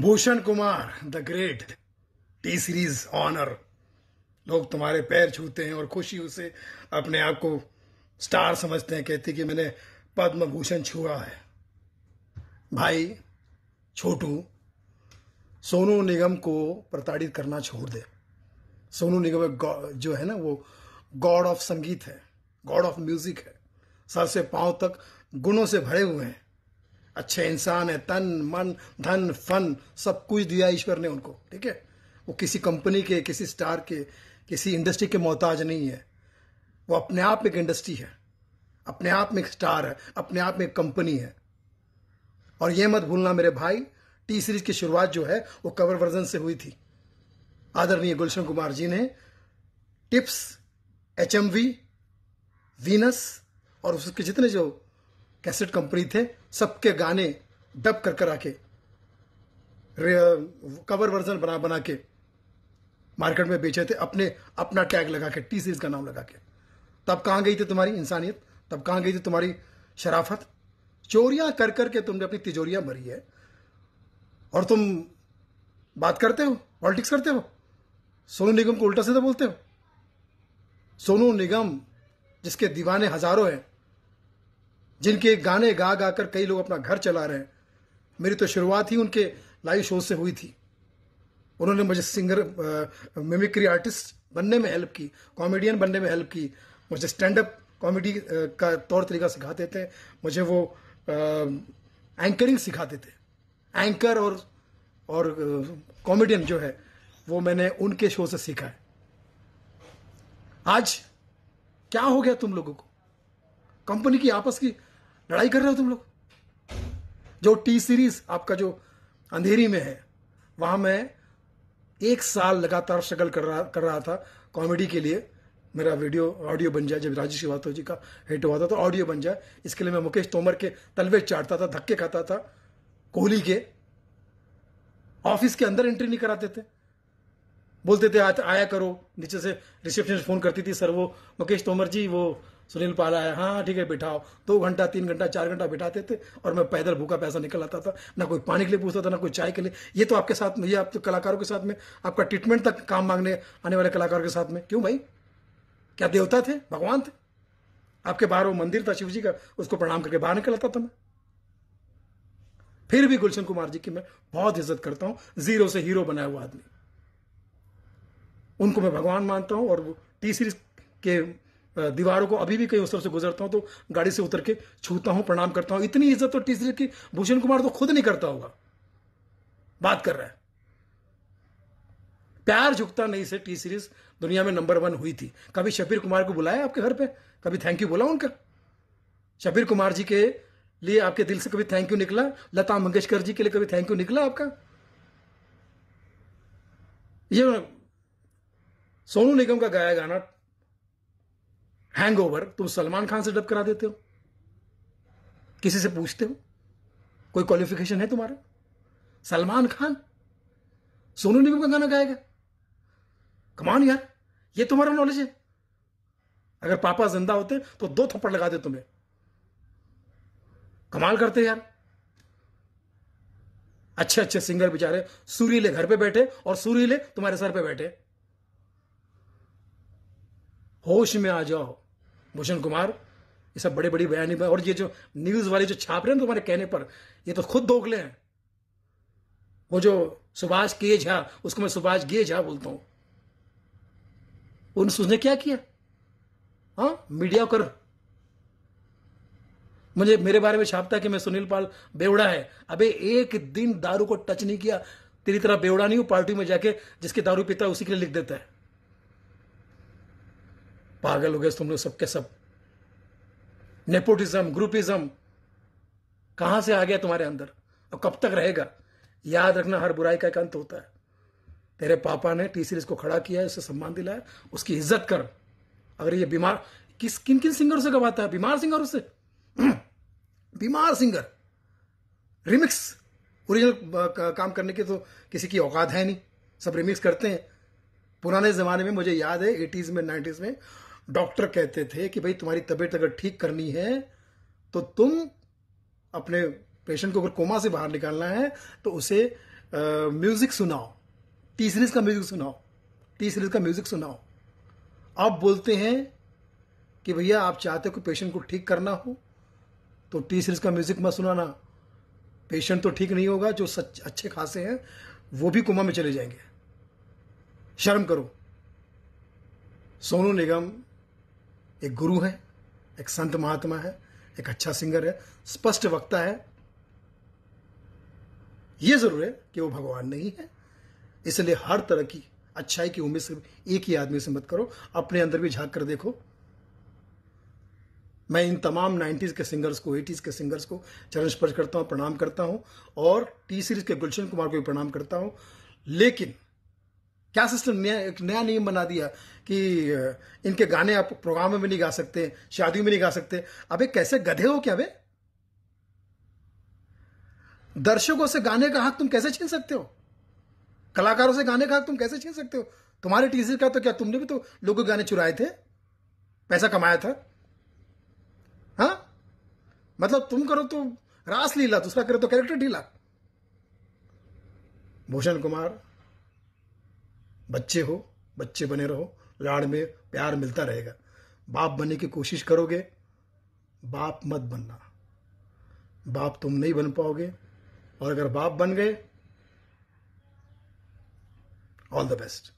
Bhushan Kumar the great T series owner लोग तुम्हारे पैर छूते हैं और खुशी उसे अपने आप को स्टार समझते हैं कहती कि मैंने पद्म भूषण छुआ है भाई छोटू सोनू निगम को प्रताड़ित करना छोड़ दे सोनू निगम जो है ना वो गॉड ऑफ संगीत है गॉड ऑफ म्यूजिक है सर से पांव तक गुणों से भरे हुए हैं अच्छे इंसान है तन मन धन फन सब कुछ दिया ईश्वर ने उनको ठीक है वो किसी कंपनी के किसी स्टार के किसी इंडस्ट्री के मोहताज नहीं है वो अपने आप में एक इंडस्ट्री है अपने आप में एक स्टार है अपने आप में एक कंपनी है और यह मत भूलना मेरे भाई टी सीरीज की शुरुआत जो है वो कवर वर्जन से हुई थी आदरणीय गुलशन कुमार जी ने Tips H M V Venus और उसके जितने जो कैसेट कंपनी थे सबके गाने डब कर कर आके कवर वर्जन बना बना के मार्केट में बेचे थे अपने अपना टैग लगा के टी सीरीज का नाम लगा के तब कहाँ गई थी तुम्हारी इंसानियत तब कहाँ गई थी तुम्हारी शराफत चोरियां कर कर के तुमने अपनी तिजोरियां भरी है और तुम बात करते हो पॉलिटिक्स करते हो सोनू निगम को उल्टा सीधा बोलते हो सोनू निगम जिसके दीवाने हजारों हैं जिनके गाने गा गा कर कई लोग अपना घर चला रहे हैं मेरी तो शुरुआत ही उनके लाइव शो से हुई थी उन्होंने मुझे सिंगर मिमिक्री आर्टिस्ट बनने में हेल्प की कॉमेडियन बनने में हेल्प की मुझे स्टैंड अप कॉमेडी का तौर तरीका सिखाते थे मुझे वो आ, एंकरिंग सिखाते थे एंकर और और कॉमेडियन जो है वो मैंने उनके शो से सीखा है आज क्या हो गया तुम लोगों को कंपनी की आपस की लड़ाई कर रहे हो तुम लोग जो टी सीरीज आपका जो अंधेरी में है वहां मैं एक साल लगातार स्ट्रगल कर रहा कर रहा था कॉमेडी के लिए मेरा वीडियो ऑडियो बन जाए जब राजेश श्रीवास्तव जी का हिट हुआ था तो ऑडियो बन जाए इसके लिए मैं मुकेश तोमर के तलवे चाटता था धक्के खाता था कोहली के ऑफिस के अंदर एंट्री नहीं कराते थे बोलते थे आया करो नीचे से रिसेप्शन फ़ोन करती थी सर वो मुकेश तोमर जी वो सुनील पाला है हाँ ठीक है बिठाओ दो घंटा तीन घंटा चार घंटा बिठाते थे और मैं पैदल भूखा पैसा निकल आता था ना कोई पानी के लिए पूछता था ना कोई चाय के लिए ये तो आपके साथ में ये आप तो कलाकारों के साथ में आपका ट्रीटमेंट तक काम मांगने आने वाले कलाकारों के साथ में क्यों भाई क्या देवता थे भगवान थे आपके बाहर वो मंदिर था शिव जी का उसको प्रणाम करके बाहर निकल आता था मैं फिर भी गुलशन कुमार जी की मैं बहुत इज्जत करता हूँ जीरो से हीरो बनाया हुआ आदमी उनको मैं भगवान मानता हूँ और टी सीरीज के दीवारों को अभी भी कई अवसर से गुजरता हूं तो गाड़ी से उतर के छूता हूं प्रणाम करता हूं इतनी इज्जत तो तीसरे की भूषण कुमार तो खुद नहीं करता होगा बात कर रहा है प्यार झुकता नहीं से टी सीरीज दुनिया में नंबर वन हुई थी कभी शबीर कुमार को बुलाया आपके घर पे कभी थैंक यू बोला उनका शबीर कुमार जी के लिए आपके दिल से कभी थैंक यू निकला लता मंगेशकर जी के लिए कभी थैंक यू निकला आपका ये सोनू निगम का गाया गाना हैंगओवर तुम सलमान खान से डब करा देते हो किसी से पूछते हो कोई क्वालिफिकेशन है तुम्हारा सलमान खान सोनू निगम का गाना गाएगा कमान यार ये तुम्हारा नॉलेज है अगर पापा जिंदा होते तो दो थप्पड़ लगा दे तुम्हें कमाल करते यार अच्छे अच्छे सिंगर बेचारे सूरीले घर पे बैठे और सूरीले तुम्हारे सर पे बैठे होश में आ जाओ भूषण कुमार ये सब बड़े बड़ी बयानी और ये जो न्यूज़ वाले जो छाप रहे हैं तुम्हारे कहने पर ये तो खुद दोगले हैं वो जो सुभाष के झा उसको मैं सुभाष गे झा बोलता हूं उन उसने क्या किया हाँ मीडिया कर मुझे मेरे बारे में छापता कि मैं सुनील पाल बेवड़ा है अबे एक दिन दारू को टच नहीं किया तेरी तरह बेवड़ा नहीं हूं पार्टी में जाके जिसके दारू पीता उसी के लिए लिख देता है पागल हो गए तुम लोग सबके सब नेपोटिज्म ग्रुपिज्म कहां से आ गया तुम्हारे अंदर और कब तक रहेगा याद रखना हर बुराई का एक अंत होता है तेरे पापा ने टी सीरीज को खड़ा किया है उसे सम्मान दिलाया उसकी इज्जत कर अगर ये बीमार किस किन किन सिंगर से गवाता है बीमार सिंगर उससे बीमार सिंगर रिमिक्स ओरिजिनल काम करने की तो किसी की औकात है नहीं सब रिमिक्स करते हैं पुराने ज़माने में मुझे याद है एटीज़ में नाइन्टीज़ में डॉक्टर कहते थे कि भाई तुम्हारी तबीयत अगर ठीक करनी है तो तुम अपने पेशेंट को अगर कोमा से बाहर निकालना है तो उसे म्यूजिक सुनाओ टी सीरीज का म्यूजिक सुनाओ टी सीरीज का म्यूजिक सुनाओ आप बोलते हैं कि भैया आप चाहते हो कि पेशेंट को ठीक करना हो तो टी सीरीज का म्यूजिक मत सुनाना पेशेंट तो ठीक नहीं होगा जो सच अच्छे खासे हैं वो भी कोमा में चले जाएंगे शर्म करो सोनू निगम एक गुरु है एक संत महात्मा है एक अच्छा सिंगर है स्पष्ट वक्ता है यह जरूर है कि वो भगवान नहीं है इसलिए हर तरह की अच्छाई की उम्मीद सिर्फ एक ही आदमी से मत करो अपने अंदर भी झांक कर देखो मैं इन तमाम 90s के सिंगर्स को 80s के सिंगर्स को चरण स्पर्श करता हूँ प्रणाम करता हूँ और टी सीरीज के गुलशन कुमार को भी प्रणाम करता हूं लेकिन क्या सिस्टम नया एक नया नियम बना दिया कि इनके गाने आप प्रोग्राम में नहीं गा सकते शादियों में नहीं गा सकते अबे कैसे गधे हो क्या बे दर्शकों से गाने का हक तुम कैसे छीन सकते हो कलाकारों से गाने का हक तुम कैसे छीन सकते हो तुम्हारे टीचर का तो क्या तुमने भी तो लोगों के गाने चुराए थे पैसा कमाया था हा? मतलब तुम करो तो रास लीला दूसरा करो तो कैरेक्टर ढीला भूषण कुमार बच्चे हो बच्चे बने रहो लाड़ में प्यार मिलता रहेगा बाप बनने की कोशिश करोगे बाप मत बनना बाप तुम नहीं बन पाओगे और अगर बाप बन गए ऑल द बेस्ट